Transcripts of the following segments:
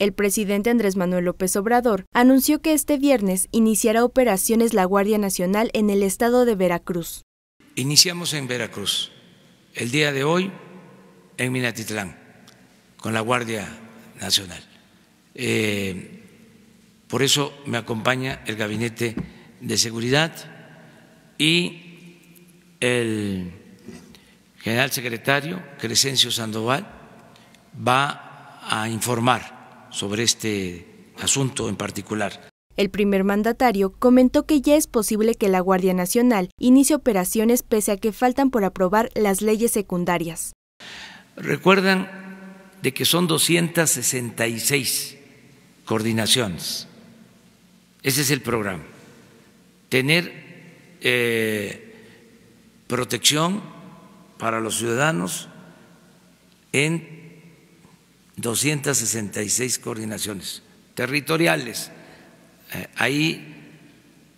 el presidente Andrés Manuel López Obrador anunció que este viernes iniciará operaciones la Guardia Nacional en el estado de Veracruz. Iniciamos en Veracruz, el día de hoy en Minatitlán, con la Guardia Nacional. Eh, por eso me acompaña el Gabinete de Seguridad y el general secretario Crescencio Sandoval va a informar sobre este asunto en particular. El primer mandatario comentó que ya es posible que la Guardia Nacional inicie operaciones pese a que faltan por aprobar las leyes secundarias. Recuerdan de que son 266 coordinaciones. Ese es el programa. Tener eh, protección para los ciudadanos en 266 coordinaciones territoriales. Eh, ahí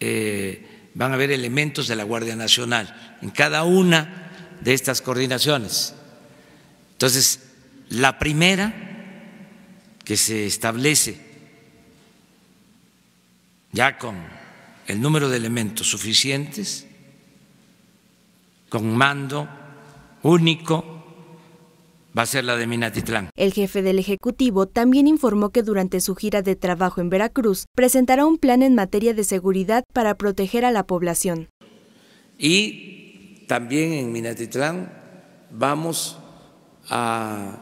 eh, van a haber elementos de la Guardia Nacional en cada una de estas coordinaciones. Entonces, la primera que se establece ya con el número de elementos suficientes, con mando único, va a ser la de Minatitlán. El jefe del Ejecutivo también informó que durante su gira de trabajo en Veracruz presentará un plan en materia de seguridad para proteger a la población. Y también en Minatitlán vamos a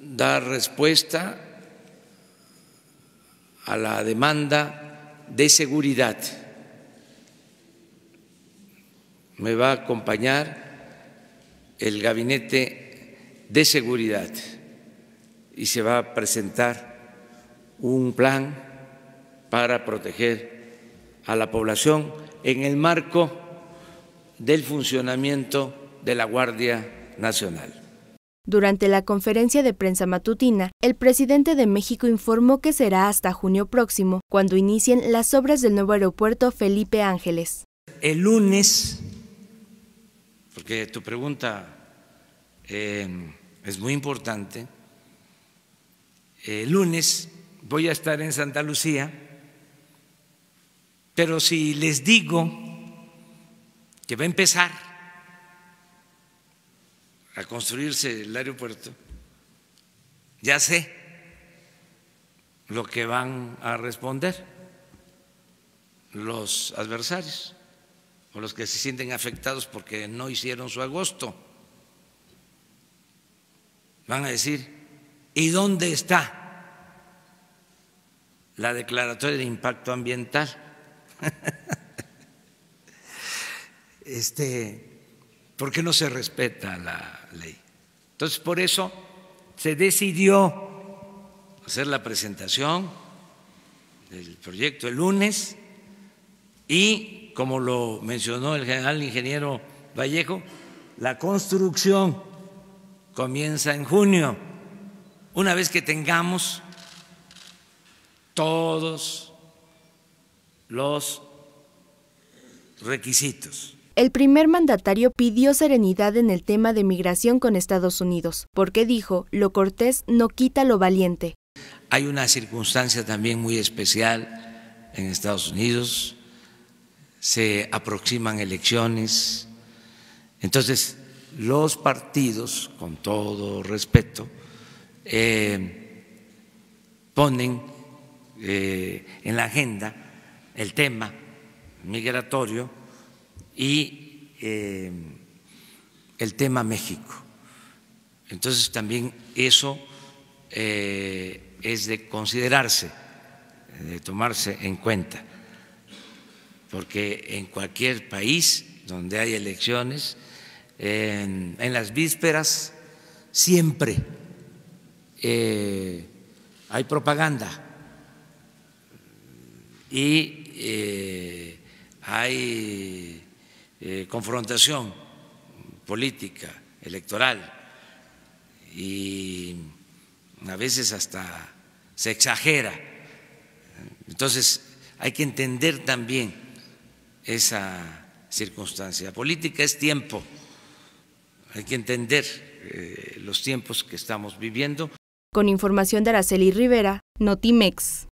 dar respuesta a la demanda de seguridad. Me va a acompañar el gabinete de seguridad y se va a presentar un plan para proteger a la población en el marco del funcionamiento de la Guardia Nacional. Durante la conferencia de prensa matutina, el presidente de México informó que será hasta junio próximo, cuando inicien las obras del nuevo aeropuerto Felipe Ángeles. El lunes, porque tu pregunta eh, es muy importante. El eh, lunes voy a estar en Santa Lucía, pero si les digo que va a empezar a construirse el aeropuerto, ya sé lo que van a responder los adversarios o los que se sienten afectados porque no hicieron su agosto van a decir, ¿y dónde está la declaratoria de impacto ambiental? este, ¿Por qué no se respeta la ley? Entonces, por eso se decidió hacer la presentación del proyecto el lunes y, como lo mencionó el general ingeniero Vallejo, la construcción comienza en junio. Una vez que tengamos todos los requisitos. El primer mandatario pidió serenidad en el tema de migración con Estados Unidos, porque dijo, lo cortés no quita lo valiente. Hay una circunstancia también muy especial en Estados Unidos, se aproximan elecciones, entonces los partidos, con todo respeto, eh, ponen eh, en la agenda el tema migratorio y eh, el tema México. Entonces también eso es de considerarse, de tomarse en cuenta, porque en cualquier país donde hay elecciones, en, las vísperas, siempre eh, hay propaganda y eh, hay eh, confrontación política, electoral, y a veces hasta se exagera. Entonces, hay que entender también esa circunstancia. política es tiempo hay que entender eh, los tiempos que estamos viviendo. Con información de Araceli Rivera, Notimex.